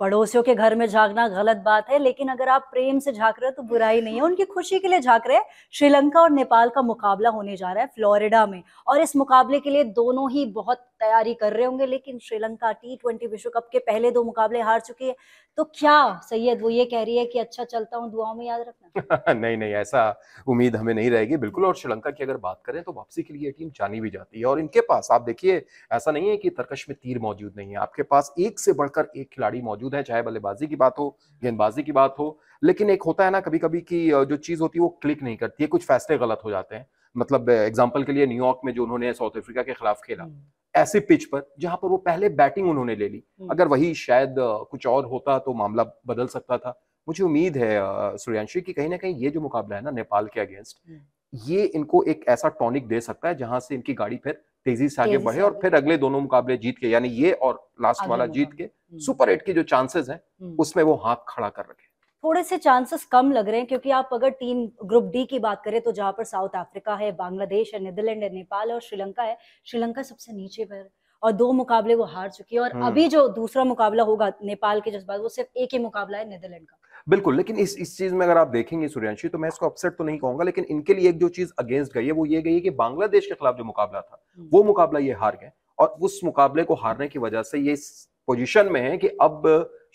पड़ोसियों के घर में झांकना गलत बात है लेकिन अगर आप प्रेम से झांक रहे हो तो बुरा ही नहीं है उनकी खुशी के लिए झांक रहे हैं श्रीलंका और नेपाल का मुकाबला होने जा रहा है फ्लोरिडा में और इस मुकाबले के लिए दोनों ही बहुत तैयारी कर रहे होंगे लेकिन श्रीलंका टी ट्वेंटी विश्व कप के पहले दो मुकाबले हार चुकी है तो क्या सैयद वो ये कह रही है कि अच्छा चलता हूँ दुआओं में याद रखना नहीं नहीं ऐसा उम्मीद हमें नहीं रहेगी बिल्कुल और श्रीलंका की अगर बात करें तो वापसी के लिए टीम जानी भी जाती है और इनके पास आप देखिए ऐसा नहीं है कि तर्कश में तीर मौजूद नहीं है आपके पास एक से बढ़कर एक खिलाड़ी मौजूद है चाहे बल्लेबाजी की बात हो गेंदबाजी की बात हो लेकिन एक होता है ना कभी कभी की जो चीज होती है वो क्लिक नहीं करती है कुछ फैसले गलत हो जाते हैं मतलब एग्जाम्पल के लिए न्यूयॉर्क में जो उन्होंने साउथ अफ्रीका के खिलाफ खेला हम्म। ऐसे पिच पर जहां पर वो पहले बैटिंग उन्होंने ले ली हम्म। अगर वही शायद कुछ और होता तो मामला बदल सकता था मुझे उम्मीद है सूर्यांशी की कहीं ना कहीं ये जो मुकाबला है ना नेपाल के अगेंस्ट हम्म। ये इनको एक ऐसा टॉनिक दे सकता है जहां से इनकी गाड़ी फिर तेजी से आगे बढ़े और फिर अगले दोनों मुकाबले जीत के यानी ये और लास्ट वाला जीत के सुपर हम्म। एट के जो चांसेस हैं उसमें वो हाथ खड़ा कर रखे थोड़े से चांसेस कम लग रहे हैं क्योंकि आप अगर टीम ग्रुप डी की बात करें तो जहां पर साउथ अफ्रीका है बांग्लादेश है नीदरलैंड है नेपाल और श्रीलंका है श्रीलंका सबसे नीचे पर और दो मुकाबले वो हार चुकी है और हम्म। अभी जो दूसरा मुकाबला होगा नेपाल के जज्बात वो सिर्फ एक ही मुकाबला है नीदरलैंड का बिल्कुल लेकिन इस इस चीज में अगर आप देखेंगे सूर्यांशी तो मैं इसको अपसेट तो नहीं कहूंगा लेकिन इनके लिए एक जो चीज अगेंस्ट गई है वो ये गई है कि बांग्लादेश के खिलाफ जो मुकाबला था हम्म। वो मुकाबला ये हार गए और उस मुकाबले को हारने की वजह से ये पोजीशन में हैं कि अब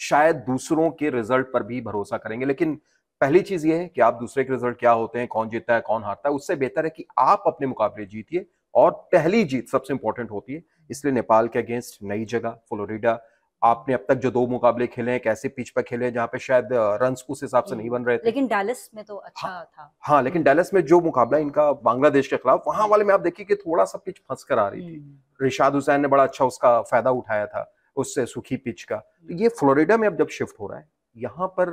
शायद दूसरों के रिजल्ट पर भी भरोसा करेंगे लेकिन पहली चीज ये है कि आप दूसरे के रिजल्ट क्या होते हैं कौन जीतता है कौन हारता है उससे बेहतर है कि आप अपने मुकाबले जीतिए और पहली जीत सबसे इंपॉर्टेंट होती है इसलिए नेपाल के अगेंस्ट नई जगह फ्लोरिडा आपने अब तक जो दो मुकाबले खेले हैं कैसे पिच पर खेले हैं जहां पे शायद रन उस हिसाब से हम्म, नहीं बन रहे थे लेकिन डैलस में तो अच्छा हा, था हाँ हा, लेकिन डैलस हम्म। में जो मुकाबला इनका बांग्लादेश के खिलाफ वहां वाले में आप देखिए कि थोड़ा सा पिच फंस कर आ रही थी हम्म। रिशाद हुसैन ने बड़ा अच्छा उसका फायदा उठाया था उससे सूखी पिच का तो ये फ्लोरिडा में अब जब शिफ्ट हो रहा है यहाँ पर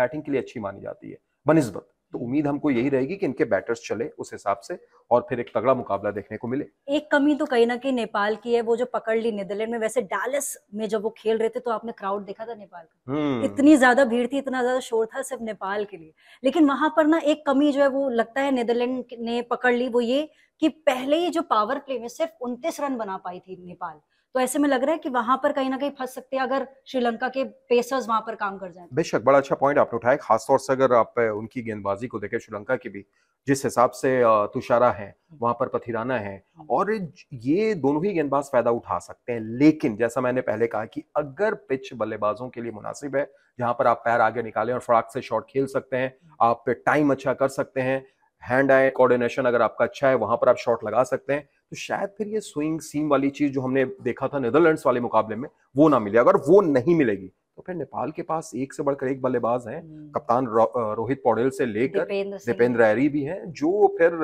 बैटिंग के लिए अच्छी मानी जाती है बनस्बत तो उम्मीद हमको यही रहेगी कि इनके बैटर्स चले उस हिसाब से और फिर एक तगड़ा मुकाबला देखने को मिले एक कमी तो कहीं ना कहीं नेपाल की है वो जो पकड़ ली नीदरलैंड में वैसे डालस में जब वो खेल रहे थे तो आपने क्राउड देखा था नेपाल का हम्म। इतनी ज्यादा भीड़ थी इतना ज्यादा शोर था सिर्फ नेपाल के लिए लेकिन वहां पर ना एक कमी जो है वो लगता है नीदरलैंड ने पकड़ ली वो ये कि पहले ही जो पावर प्ले में सिर्फ उनतीस रन बना पाई थी नेपाल तो ऐसे में लग रहा है कि वहां पर कहीं ना कहीं फंस सकते हैं अगर श्रीलंका के पेसर्स वहां पर काम कर जाए बेशक बड़ा अच्छा पॉइंट आपने उठाया खासतौर से अगर आप उनकी गेंदबाजी को देखें श्रीलंका की भी जिस हिसाब से तुषारा है वहां पर पथिराना है और ये दोनों ही गेंदबाज फायदा उठा सकते हैं लेकिन जैसा मैंने पहले कहा कि अगर पिच बल्लेबाजों के लिए मुनासिब है जहां पर आप पैर आगे निकालें और फड़ाक से शॉट खेल सकते हैं आप टाइम अच्छा कर सकते हैं हैंड आई कोऑर्डिनेशन अगर आपका अच्छा है वहां पर आप शॉट लगा सकते हैं तो शायद फिर ये स्विंग सीम वाली चीज जो हमने देखा था नेदरलैंड्स वाले मुकाबले में वो ना मिले अगर वो नहीं मिलेगी तो फिर नेपाल के पास एक से बढ़कर एक बल्लेबाज हैं हम्म। कप्तान रो, रोहित पौडेल से लेकर दीपेंद्र ऐरी भी हैं जो फिर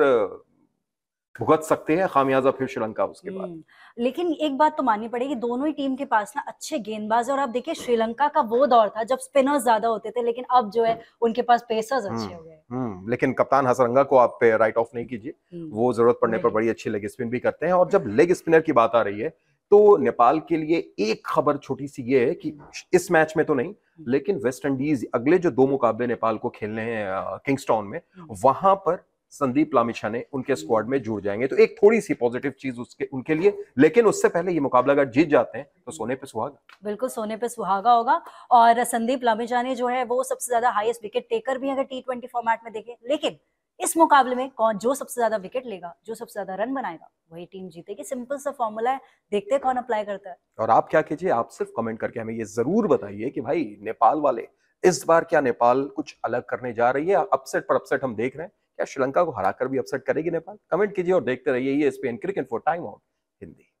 भुगत सकते हैं खामियाजा फिर श्रीलंका उसके बाद हम्म, लेकिन एक बात तो माननी पड़ेगी दोनों ही टीम के पास ना अच्छे गेंदबाज और आप देखिए श्रीलंका का वो दौर था जब स्पिनर्स ज्यादा होते थे लेकिन अब जो है उनके पास पेसर्स अच्छे हो गए हम्म, हम्म, लेकिन कप्तान हसरंगा को आप पे राइट ऑफ नहीं कीजिए वो जरूरत पड़ने पर बड़ी अच्छी लेग स्पिन भी करते हैं और जब लेग स्पिनर की बात आ रही है तो नेपाल के लिए एक खबर छोटी सी ये है कि इस मैच में तो नहीं लेकिन वेस्ट इंडीज अगले जो दो मुकाबले नेपाल को खेलने हैं किंगस्टॉन में वहां पर संदीप लामिछा ने उनके स्क्वाड में जुड़ जाएंगे तो एक थोड़ी सी पॉजिटिव चीज उसके उनके लिए लेकिन उससे पहले ये मुकाबला अगर जीत जाते हैं तो सोने पे सुहागा बिल्कुल सोने पे सुहागा होगा और संदीप लामिछा ने जो है वो सबसे ज्यादा हाईएस्ट विकेट टेकर भी अगर टी ट्वेंटी फॉर्मेट में देखें लेकिन इस मुकाबले में कौन जो सबसे ज्यादा विकेट लेगा जो सबसे ज्यादा रन बनाएगा वही टीम जीतेगी सिंपल सा फॉर्मूला है देखते कौन अप्लाई करता है और आप क्या कीजिए आप सिर्फ कमेंट करके हमें ये जरूर बताइए कि भाई नेपाल वाले इस बार क्या नेपाल कुछ अलग करने जा रही है अपसेट पर अपसेट हम देख रहे हैं क्या श्रीलंका को हराकर भी अपसेट करेगी नेपाल कमेंट कीजिए और देखते रहिए ये ESPN cricket for time out Hindi